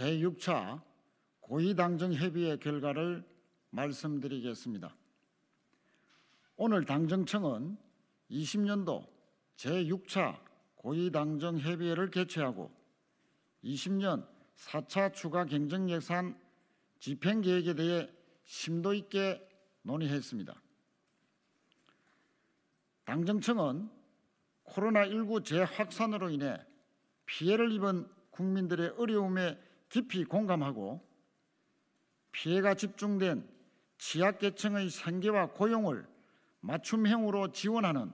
제6차 고위당정 협의회 결과를 말씀드리겠습니다. 오늘 당정청은 20년도 제6차 고위당정 협의회를 개최하고 20년 4차 추가 경정예산 집행계획에 대해 심도 있게 논의했습니다. 당정청은 코로나19 재확산으로 인해 피해를 입은 국민들의 어려움에 깊이 공감하고 피해가 집중된 취약계층의 생계와 고용을 맞춤형으로 지원하는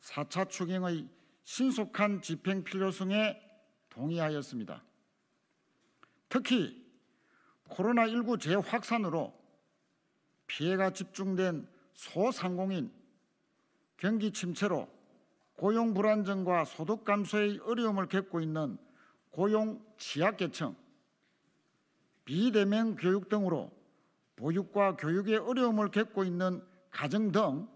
4차 추경의 신속한 집행 필요성에 동의하였습니다. 특히 코로나19 재확산으로 피해가 집중된 소상공인, 경기 침체로 고용 불안정과 소득 감소의 어려움을 겪고 있는 고용 취약계층, 비대면 교육 등으로 보육과 교육의 어려움을 겪고 있는 가정 등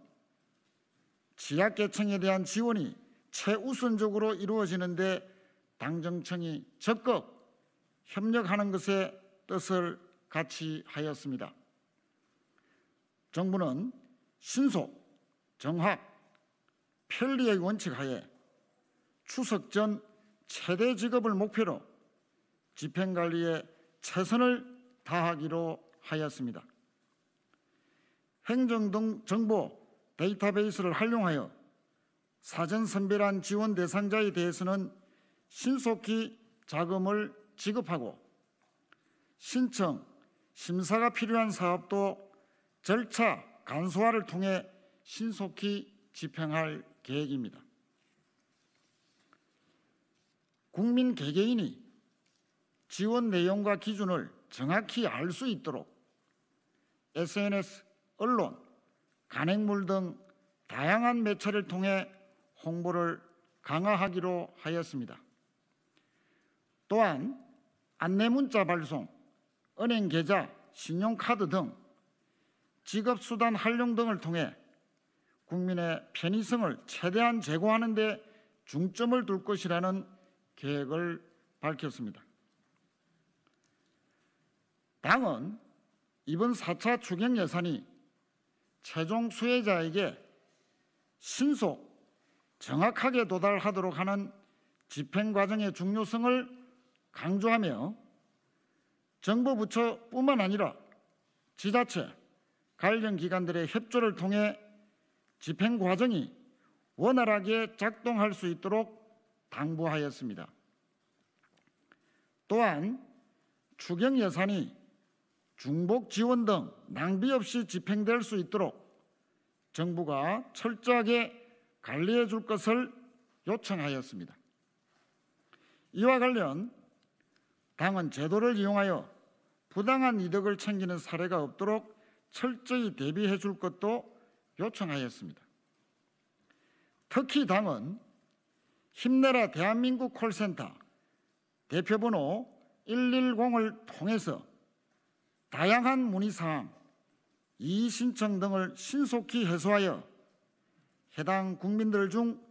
취약계층에 대한 지원이 최우선적으로 이루어지는데 당정청이 적극 협력하는 것에 뜻을 같이 하였습니다. 정부는 신속, 정확, 편리의 원칙 하에 추석 전 최대 직업을 목표로 집행관리에 최선을 다하기로 하였습니다. 행정정보 데이터베이스를 활용하여 사전 선별한 지원 대상자에 대해서는 신속히 자금을 지급하고 신청, 심사가 필요한 사업도 절차 간소화를 통해 신속히 집행할 계획입니다. 국민 개개인이 지원 내용과 기준을 정확히 알 수 있도록 SNS, 언론, 간행물 등 다양한 매체를 통해 홍보를 강화하기로 하였습니다. 또한 안내문자 발송, 은행 계좌, 신용카드 등 직업수단 활용 등을 통해 국민의 편의성을 최대한 제고하는 데 중점을 둘 것이라는 계획을 밝혔습니다. 당은 이번 4차 추경 예산이 최종 수혜자에게 신속 정확하게 도달하도록 하는 집행 과정의 중요성을 강조하며 정부 부처뿐만 아니라 지자체 관련 기관들의 협조를 통해 집행 과정이 원활하게 작동할 수 있도록 당부하였습니다. 또한 추경 예산이 중복 지원 등 낭비 없이 집행될 수 있도록 정부가 철저하게 관리해 줄 것을 요청하였습니다. 이와 관련 당은 제도를 이용하여 부당한 이득을 챙기는 사례가 없도록 철저히 대비해 줄 것도 요청하였습니다. 특히 당은 힘내라 대한민국 콜센터 대표번호 110을 통해서 다양한 문의사항, 이의신청 등을 신속히 해소하여 해당 국민들 중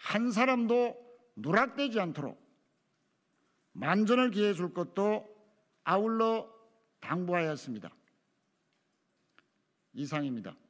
한 사람도 누락되지 않도록 만전을 기해 줄 것도 아울러 당부하였습니다. 이상입니다.